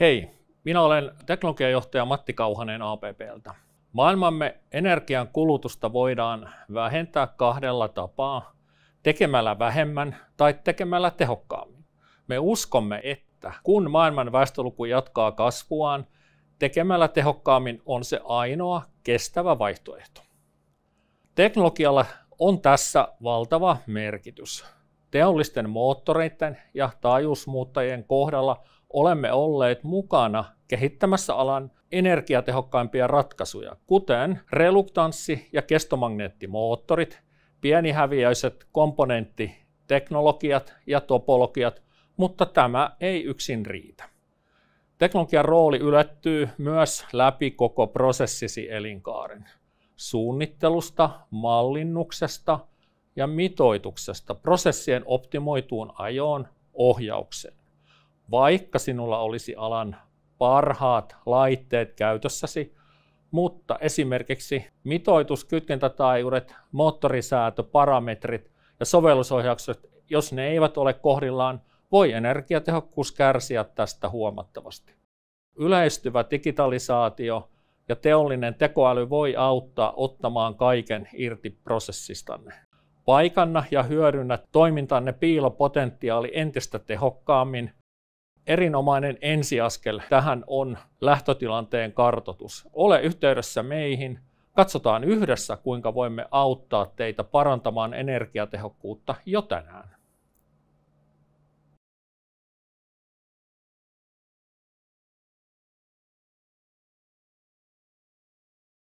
Hei, minä olen teknologiajohtaja Matti Kauhanen APPltä. Maailmamme energian kulutusta voidaan vähentää kahdella tapaa, tekemällä vähemmän tai tekemällä tehokkaammin. Me uskomme, että kun maailman väestöluku jatkaa kasvuaan, tekemällä tehokkaammin on se ainoa kestävä vaihtoehto. Teknologialla on tässä valtava merkitys. Teollisten moottoreiden ja taajuusmuuttajien kohdalla olemme olleet mukana kehittämässä alan energiatehokkaimpia ratkaisuja, kuten reluktanssi- ja kestomagneettimoottorit, pienihäviöiset komponenttiteknologiat ja topologiat, mutta tämä ei yksin riitä. Teknologian rooli ylettyy myös läpi koko prosessisi elinkaaren. Suunnittelusta, mallinnuksesta, ja mitoituksesta prosessien optimoituun ajoon ohjaukseen. Vaikka sinulla olisi alan parhaat laitteet käytössäsi, mutta esimerkiksi mitoitus, kytkentätaajuudet, moottorisäätö, parametrit ja sovellusohjaukset, jos ne eivät ole kohdillaan, voi energiatehokkuus kärsiä tästä huomattavasti. Yleistyvä digitalisaatio ja teollinen tekoäly voi auttaa ottamaan kaiken irti prosessistanne. Paikanna ja hyödynnä toimintanne piilopotentiaali entistä tehokkaammin. Erinomainen ensiaskel tähän on lähtötilanteen kartotus. Ole yhteydessä meihin. Katsotaan yhdessä, kuinka voimme auttaa teitä parantamaan energiatehokkuutta jo tänään.